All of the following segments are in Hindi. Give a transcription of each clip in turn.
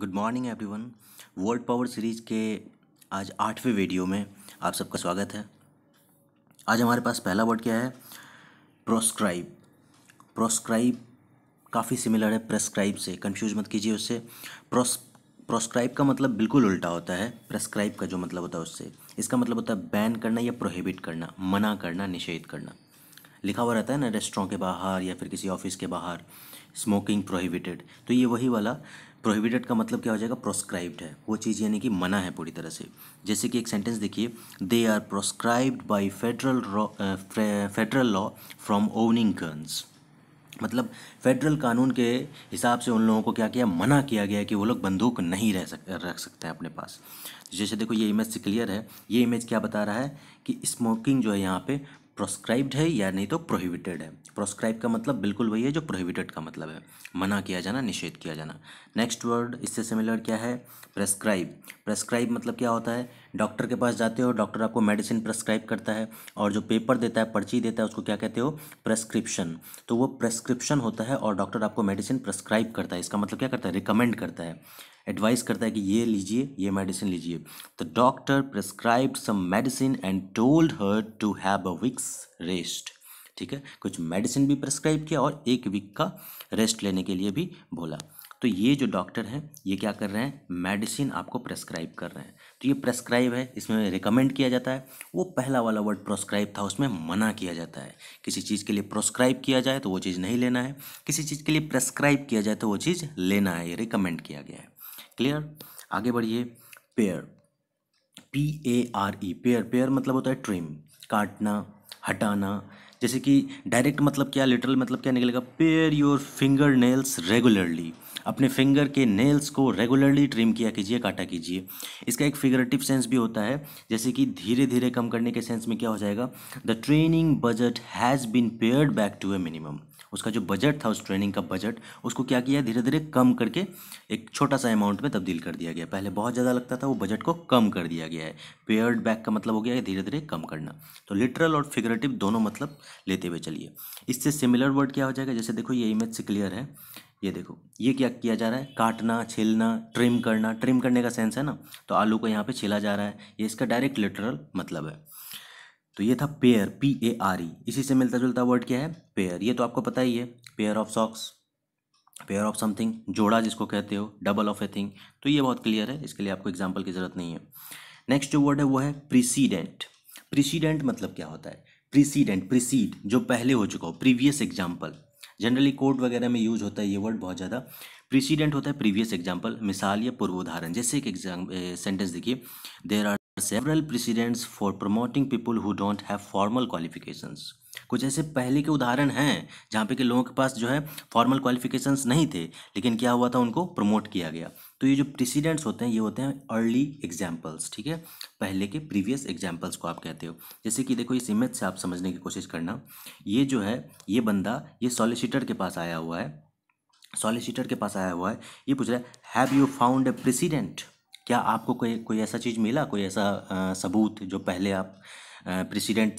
good morning everyone world power series के आज आठवें वीडियो में आप सबका स्वागत है आज हमारे पास पहला वर्ड क्या है प्रोस्क्राइब प्रोस्क्राइब काफ़ी सिमिलर है प्रेस्क्राइब से कंफ्यूज मत कीजिए उससे प्रोस प्रोस्क्राइब का मतलब बिल्कुल उल्टा होता है प्रेस्क्राइब का जो मतलब होता है उससे इसका मतलब होता है बैन करना या प्रोहिबिट करना मना करना निषेध करना लिखा हुआ रहता है ना रेस्टोरेंट के बाहर या फिर किसी ऑफिस के बाहर स्मोकिंग प्रोहिबिटेड तो ये वही वाला प्रोहिबिटेड का मतलब क्या हो जाएगा प्रोस्क्राइब्ड है वो चीज़ यानी कि मना है पूरी तरह से जैसे कि एक सेंटेंस देखिए they are proscribed by federal federal law from owning guns मतलब फेडरल कानून के हिसाब से उन लोगों को क्या किया मना किया गया कि वो लोग बंदूक नहीं रह सक रख सकते हैं अपने पास जैसे देखो ये इमेज से क्लियर है ये इमेज क्या बता रहा है कि स्मोकिंग जो है यहाँ पे प्रोस्क्राइब्ड है या नहीं तो प्रोहिबिटेड है प्रोस्क्राइब का मतलब बिल्कुल वही है जो प्रोहिबिटेड का मतलब है मना किया जाना निषेध किया जाना नेक्स्ट वर्ड इससे सिमिलर क्या है प्रेस्क्राइब प्रेस्क्राइब मतलब क्या होता है डॉक्टर के पास जाते हो डॉक्टर आपको मेडिसिन प्रेस्क्राइब करता है और जो पेपर देता है पर्ची देता है उसको क्या कहते हो प्रेस्क्रिप्शन तो वो प्रेस्क्रिप्शन होता है और डॉक्टर आपको मेडिसिन प्रेस्क्राइब करता है इसका मतलब क्या करता है रिकमेंड करता है एडवाइस करता है कि ये लीजिए ये मेडिसिन लीजिए the doctor prescribe some medicine and told her to have a week's rest ठीक है कुछ मेडिसिन भी प्रिस्क्राइब किया और एक वीक का रेस्ट लेने के लिए भी बोला तो ये जो डॉक्टर हैं ये क्या कर रहे हैं मेडिसिन आपको प्रेस्क्राइब कर रहे हैं तो ये प्रेस्क्राइब है इसमें रिकमेंड किया जाता है वो पहला वाला वर्ड प्रोस्क्राइब था उसमें मना किया जाता है किसी चीज़ के लिए प्रोस्क्राइब किया जाए तो वो चीज़ नहीं लेना है किसी चीज़ के लिए प्रेस्क्राइब किया जाए तो वो चीज़ लेना है ये रिकमेंड किया गया है क्लियर आगे बढ़िए pare P A R E pare pare मतलब होता है ट्रिम काटना हटाना जैसे कि डायरेक्ट मतलब क्या लिटरल मतलब क्या निकलेगा pare your finger nails regularly अपने फिंगर के नेल्स को रेगुलरली ट्रिम किया कीजिए काटा कीजिए इसका एक फिगरेटिव सेंस भी होता है जैसे कि धीरे धीरे कम करने के सेंस में क्या हो जाएगा the training budget has been pared back to a minimum उसका जो बजट था उस ट्रेनिंग का बजट उसको क्या किया धीरे धीरे कम करके एक छोटा सा अमाउंट में तब्दील कर दिया गया पहले बहुत ज़्यादा लगता था वो बजट को कम कर दिया गया है पेयर्ड बैक का मतलब हो गया है धीरे धीरे कम करना तो लिटरल और फिगरेटिव दोनों मतलब लेते हुए चलिए इससे सिमिलर वर्ड क्या हो जाएगा जैसे देखो ये इमेज से क्लियर है ये देखो ये क्या किया जा रहा है काटना छीलना ट्रिम करना ट्रिम करने का सेंस है ना तो आलू को यहाँ पे छीला जा रहा है ये इसका डायरेक्ट लिटरल मतलब है तो ये था pare P A R E इसी से मिलता जुलता वर्ड क्या है पेयर ये तो आपको पता ही है pair of socks pair of something जोड़ा जिसको कहते हो डबल ऑफ ए थिंग तो ये बहुत क्लियर है इसके लिए आपको एग्जाम्पल की ज़रूरत नहीं है नेक्स्ट जो वर्ड है वो है प्रिसीडेंट प्रिसीडेंट मतलब क्या होता है एंड प्रीसीड जो पहले हो चुका हो प्रीवियस एग्जाम्पल जनरली कोर्ट वगैरह में यूज होता है ये वर्ड बहुत ज़्यादा प्रीसीडेंट होता है प्रीवियस एग्जाम्पल मिसाल या पूर्व उदाहरण जैसे एक एग्जाम सेंटेंस देखिए there are several precedents for promoting people who don't have formal qualifications कुछ ऐसे पहले के उदाहरण हैं जहाँ पे के लोगों के पास जो है फॉर्मल क्वालिफिकेशंस नहीं थे लेकिन क्या हुआ था उनको प्रमोट किया गया तो ये जो प्रेसिडेंट्स होते हैं ये होते हैं अर्ली एग्जाम्पल्स ठीक है पहले के प्रीवियस एग्जाम्पल्स को आप कहते हो जैसे कि देखो इस इमेज से आप समझने की कोशिश करना ये जो है ये बंदा ये सॉलिसिटर के पास आया हुआ है सॉलिसिटर के पास आया हुआ है ये पूछ रहा have you found a precedent क्या आपको कोई कोई ऐसा चीज़ मिला कोई ऐसा आ, सबूत जो पहले आप प्रेसिडेंट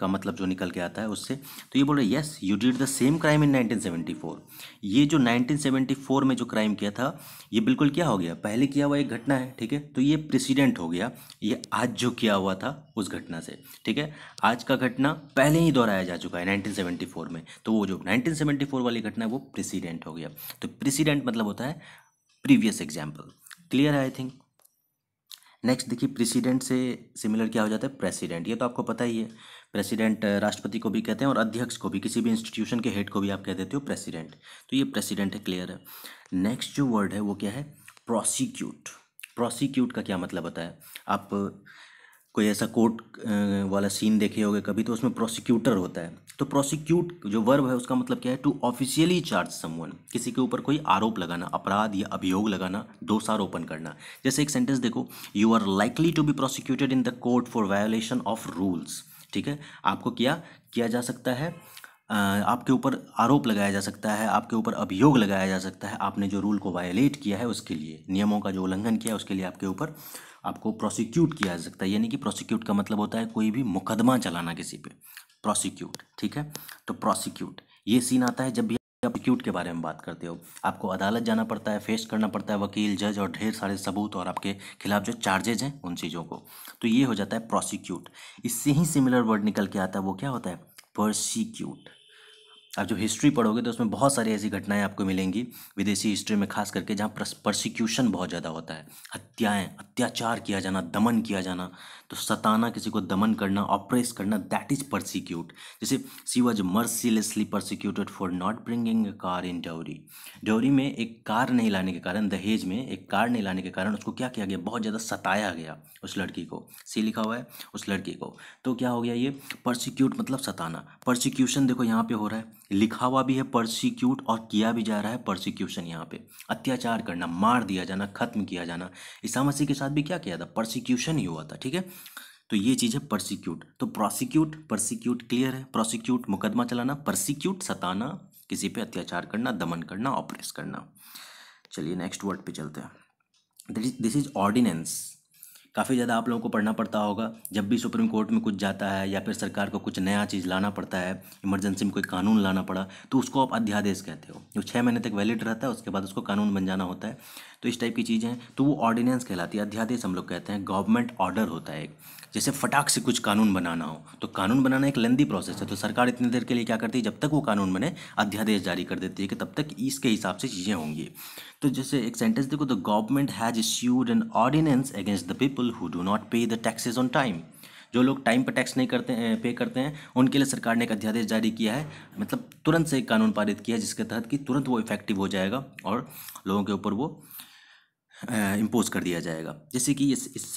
का मतलब जो निकल के आता है उससे तो ये बोल रहे yes you did the same crime in 1974 ये जो 1974 में जो क्राइम किया था ये बिल्कुल क्या हो गया पहले किया हुआ एक घटना है ठीक है तो ये प्रेसिडेंट हो गया ये आज जो किया हुआ था उस घटना से ठीक है आज का घटना पहले ही दोहराया जा चुका है 1974 में तो वो जो 1974 वाली घटना है वो प्रेसिडेंट हो गया तो प्रेसिडेंट मतलब होता है previous example clear I think next देखिए प्रेसिडेंट से सिमिलर क्या हो जाता है प्रेसिडेंट ये तो आपको पता ही है प्रेसिडेंट राष्ट्रपति को भी कहते हैं और अध्यक्ष को भी किसी भी इंस्टीट्यूशन के हेड को भी आप कह देते हो प्रेसिडेंट तो ये प्रेसिडेंट है क्लियर है नेक्स्ट जो वर्ड है वो क्या है प्रोसिक्यूट प्रोसिक्यूट का क्या मतलब होता है आप कोई ऐसा कोर्ट वाला सीन देखे होगे कभी तो उसमें प्रोसिक्यूटर होता है तो प्रोसिक्यूट जो वर्ब है उसका मतलब क्या है टू ऑफिशियली चार्ज समवन किसी के ऊपर कोई आरोप लगाना अपराध या अभियोग लगाना दोषारोपण करना जैसे एक सेंटेंस देखो you are likely to be prosecuted in the court for violation of rules ठीक है आपको क्या किया जा सकता है आपके ऊपर आरोप लगाया जा सकता है आपके ऊपर अभियोग लगाया जा सकता है आपने जो रूल को वायलेट किया है उसके लिए नियमों का जो उल्लंघन किया है उसके लिए आपके ऊपर आपको प्रोसिक्यूट किया जा सकता है यानी कि प्रोसिक्यूट का मतलब होता है कोई भी मुकदमा चलाना किसी पे प्रोसिक्यूट ठीक है तो प्रोसिक्यूट ये सीन आता है जब भी आप के बारे में बात करते हो आपको अदालत जाना पड़ता है फेस करना पड़ता है वकील जज और ढेर सारे सबूत और आपके खिलाफ जो चार्जेज हैं उन चीज़ों को तो ये हो जाता है प्रोसिक्यूट इससे ही सिमिलर वर्ड निकल के आता है वो क्या होता है प्रोसिक्यूट आप जब हिस्ट्री पढ़ोगे तो उसमें बहुत सारी ऐसी घटनाएं आपको मिलेंगी विदेशी हिस्ट्री में खास करके जहाँ प्रसिक्यूशन बहुत ज़्यादा होता है हत्याएं अत्याचार किया जाना दमन किया जाना तो सताना किसी को दमन करना ऑपरेस करना दैट इज परसिक्यूट जैसे she was mercilessly persecuted for not bringing a car in dowry dowry में एक कार नहीं लाने के कारण दहेज में एक कार नहीं लाने के कारण उसको क्या किया गया बहुत ज़्यादा सताया गया उस लड़की को सी लिखा हुआ है उस लड़की को तो क्या हो गया ये परसिक्यूट मतलब सताना परसिक्यूशन देखो यहाँ पे हो रहा है लिखा हुआ भी है परसिक्यूट और किया भी जा रहा है परसिक्यूशन यहाँ पे अत्याचार करना मार दिया जाना खत्म किया जाना ईसा मसीह के साथ भी क्या किया था परसिक्यूशन ही हुआ था ठीक है तो ये चीज़ है परसिक्यूट तो प्रोसिक्यूट प्रोसिक्यूट क्लियर है प्रोसिक्यूट मुकदमा चलाना प्रोसिक्यूट सताना किसी पे अत्याचार करना दमन करना ऑपरेस करना चलिए नेक्स्ट वर्ड पे चलते हैं दिस इज ऑर्डिनेंस काफ़ी ज़्यादा आप लोगों को पढ़ना पड़ता होगा जब भी सुप्रीम कोर्ट में कुछ जाता है या फिर सरकार को कुछ नया चीज़ लाना पड़ता है इमरजेंसी में कोई कानून लाना पड़ा तो उसको आप अध्यादेश कहते हो जो छः महीने तक वैलिड रहता है उसके बाद उसको कानून बन जाना होता है तो इस टाइप की चीज़ें तो वो ऑर्डिनेंस कहलाती है अध्यादेश हम लोग कहते हैं गवर्नमेंट ऑर्डर होता है एक जैसे फटाक से कुछ कानून बनाना हो तो कानून बनाना एक लंदी प्रोसेस है तो सरकार इतनी देर के लिए क्या करती है जब तक वो कानून बने अध्यादेश जारी कर देती है कि तब तक इसके हिसाब से चीज़ें होंगी तो जैसे एक सेंटेंस देखो the government has issued an ordinance against the people who do not pay the taxes on time जो लोग टाइम पर टैक्स नहीं करते हैं पे करते हैं उनके लिए सरकार ने एक अध्यादेश जारी किया है मतलब तुरंत से एक कानून पारित किया है जिसके तहत कि तुरंत वो इफेक्टिव हो जाएगा और लोगों के ऊपर वो इम्पोज कर दिया जाएगा जैसे कि इस, इस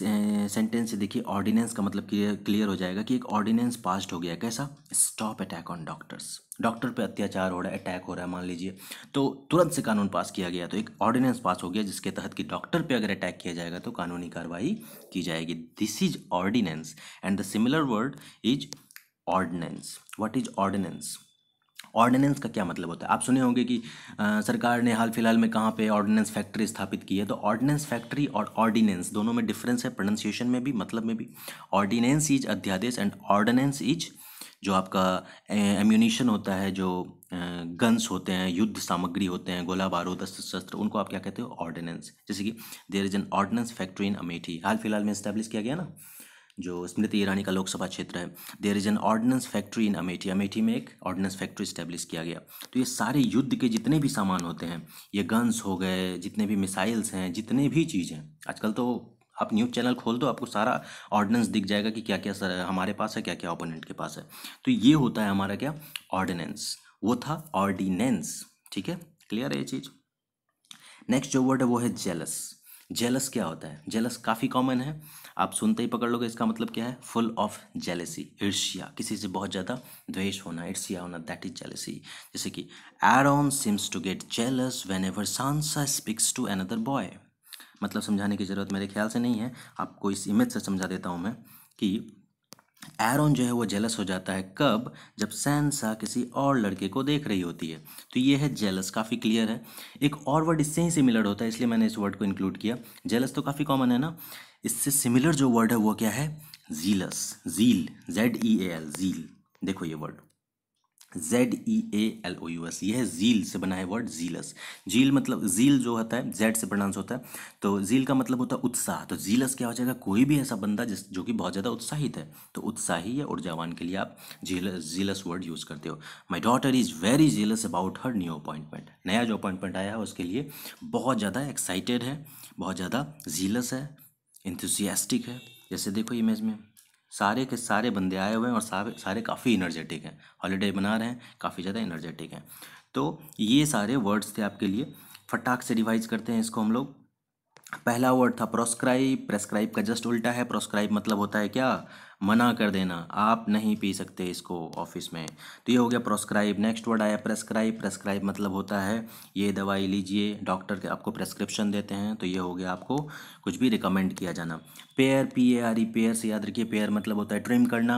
सेंटेंस से देखिए ऑर्डिनेंस का मतलब क्लियर हो जाएगा कि एक ऑर्डिनेंस पास्ड हो गया कैसा stop attack on doctors doctor पे अत्याचार हो रहा है अटैक हो रहा है मान लीजिए तो तुरंत से कानून पास किया गया तो एक ऑर्डिनेंस पास हो गया जिसके तहत कि डॉक्टर पे अगर अटैक किया जाएगा तो कानूनी कार्रवाई की जाएगी this is ordinance and the similar word is ordnance what is ordinance ordinance का क्या मतलब होता है आप सुने होंगे कि आ, सरकार ने हाल फिलहाल में कहाँ पे ऑर्डिनेंस फैक्ट्री स्थापित की है तो ऑर्डिनेंस फैक्ट्री और ऑर्डिनेंस दोनों में डिफरेंस है प्रोनंसिएशन में भी मतलब में भी ऑर्डिनेंस इज अध्यादेश एंड ऑर्डिनेंस इज जो आपका एम्यूनिशन होता है जो गन्स होते हैं युद्ध सामग्री होते हैं गोला बारूद अस्त्र शस्त्र उनको आप क्या कहते हो ऑर्डिनेंस जैसे कि there is an ordnance factory in Amethi हाल फिलहाल में इस्टेब्लिश किया गया ना जो स्मृति ईरानी का लोकसभा क्षेत्र है there is an ordnance factory in Amethi Amethi में एक ऑर्डिनेंस फैक्ट्री स्टैब्लिश किया गया तो ये सारे युद्ध के जितने भी सामान होते हैं ये गन्स हो गए जितने भी मिसाइल्स हैं जितने भी चीज़ हैं आजकल तो आप न्यूज़ चैनल खोल दो आपको सारा ऑर्डिनेंस दिख जाएगा कि क्या क्या सर हमारे पास है क्या क्या ओपोनेंट के पास है तो ये होता है हमारा क्या ऑर्डिनेंस वो था ऑर्डिनेंस ठीक है क्लियर है ये चीज़ नेक्स्ट जो वर्ड है वो है जेलस जेलस क्या होता है जेलस काफ़ी कॉमन है आप सुनते ही पकड़ लोगे इसका मतलब क्या है फुल ऑफ जेलेसी ईर्ष्या किसी से बहुत ज़्यादा द्वेष होना ईर्ष्या होना दैट इज जेलेसी जैसे कि Aaron seems to get jealous whenever Sansa speaks to another boy मतलब समझाने की ज़रूरत मेरे ख्याल से नहीं है आपको इस इमेज से समझा देता हूँ मैं कि एरॉन जो है वो जेलस हो जाता है कब जब सैनसा किसी और लड़के को देख रही होती है तो ये है जेलस काफ़ी क्लियर है एक और वर्ड इससे ही सिमिलर होता है इसलिए मैंने इस वर्ड को इंक्लूड किया जेलस तो काफ़ी कॉमन है ना इससे सिमिलर जो वर्ड है वो क्या है jealous zeal Z E A L zeal देखो ये word Z E L O U S ये है जील से बना है वर्ड जीलस जील मतलब जील जो होता है जेड से प्रोनाउंस होता है तो जील का मतलब होता है उत्साह तो जीलस क्या हो जाएगा कोई भी ऐसा बंदा जिस जो कि बहुत ज़्यादा उत्साहित है तो उत्साही या ऊर्जावान के लिए आप जील जीलस वर्ड यूज़ करते हो my daughter is very jealous about her new appointment नया जो अपॉइंटमेंट आया है उसके लिए बहुत ज़्यादा एक्साइटेड है बहुत ज़्यादा जीलस है इंथुसियास्टिक है जैसे देखो इमेज में सारे के सारे बंदे आए हुए हैं और सारे सारे काफ़ी इनर्जेटिक हैं हॉलीडे बना रहे हैं काफ़ी ज़्यादा इनर्जेटिक हैं तो ये सारे वर्ड्स थे आपके लिए फटाक से रिवाइज करते हैं इसको हम लोग पहला वर्ड था प्रोस्क्राइब प्रेस्क्राइब का जस्ट उल्टा है प्रोस्क्राइब मतलब होता है क्या मना कर देना आप नहीं पी सकते इसको ऑफिस में तो ये हो गया प्रोस्क्राइब नेक्स्ट वर्ड आया प्रेस्क्राइब प्रेस्क्राइब मतलब होता है ये दवाई लीजिए डॉक्टर के आपको प्रेस्क्रिप्शन देते हैं तो ये हो गया आपको कुछ भी रिकमेंड किया जाना pare P A R E pare से याद रखिए पेयर मतलब होता है ट्रिम करना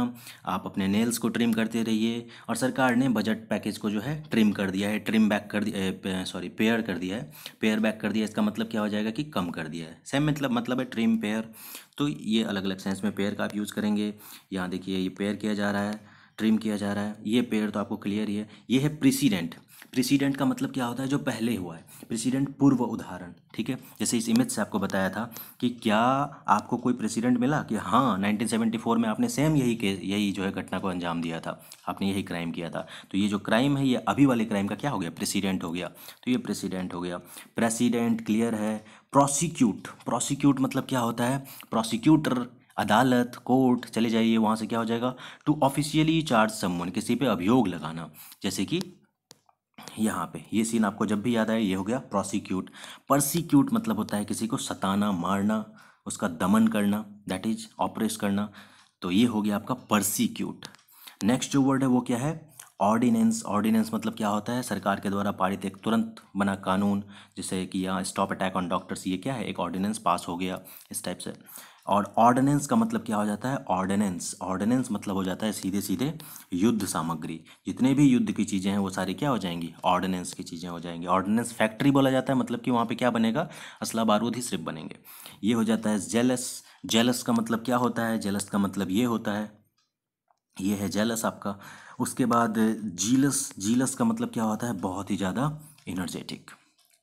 आप अपने नेल्स को ट्रिम करते रहिए और सरकार ने बजट पैकेज को जो है ट्रिम कर दिया है ट्रिम बैक कर दिया सॉरी पेयर कर दिया है पेयर बैक कर दिया इसका मतलब क्या हो जाएगा कि कम कर दिया है सेम मतलब मतलब है ट्रिम पेयर तो ये अलग अलग सेंस में पेयर का आप यूज़ करेंगे यहाँ देखिए ये पेयर किया जा रहा है ट्रिम किया जा रहा है ये पेयर तो आपको क्लियर ही है ये है प्रिसीडेंट प्रिसीडेंट का मतलब क्या होता है जो पहले हुआ है प्रेसिडेंट पूर्व उदाहरण ठीक है जैसे इस इमेज से आपको बताया था कि क्या आपको कोई प्रेसिडेंट मिला कि हाँ 1974 में आपने सेम यही केस यही जो है घटना को अंजाम दिया था आपने यही क्राइम किया था तो ये जो क्राइम है ये अभी वाले क्राइम का क्या हो गया प्रेसिडेंट हो गया तो ये प्रेसिडेंट हो गया प्रेसिडेंट क्लियर है प्रोसिक्यूट प्रोसिक्यूट मतलब क्या होता है प्रोसिक्यूटर अदालत कोर्ट चले जाइए वहाँ से क्या हो जाएगा टू ऑफिशियली चार्ज समवन किसी पे अभियोग लगाना जैसे कि यहाँ पे ये सीन आपको जब भी याद आए ये हो गया प्रोसिक्यूट परसिक्यूट मतलब होता है किसी को सताना मारना उसका दमन करना दैट इज ऑपरेस करना तो ये हो गया आपका परसिक्यूट नेक्स्ट जो वर्ड है वो क्या है ऑर्डिनेंस ऑर्डिनेंस मतलब क्या होता है सरकार के द्वारा पारित एक तुरंत बना कानून जिसे कि यहाँ स्टॉप अटैक ऑन डॉक्टर्स ये क्या है एक ऑर्डिनेंस पास हो गया इस टाइप से और ऑर्डिनेंस का मतलब क्या हो जाता है ऑर्डिनेंस ऑर्डिनेंस मतलब हो जाता है सीधे सीधे युद्ध सामग्री जितने भी युद्ध की चीज़ें हैं वो सारी क्या हो जाएंगी ऑर्डिनेंस की चीज़ें हो जाएंगी ऑर्डिनेंस फैक्ट्री बोला जाता है मतलब कि वहाँ पे क्या बनेगा असला बारूद ही सिर्फ बनेंगे ये हो जाता है जेलस जेलस का मतलब क्या होता है जेलस का मतलब ये होता है ये है जेलस आपका उसके बाद जीलस जीलस का मतलब क्या होता है बहुत ही ज़्यादा इनर्जेटिक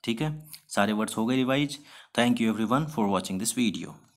ठीक है सारे वर्ड्स हो गए revise thank you everyone for watching this video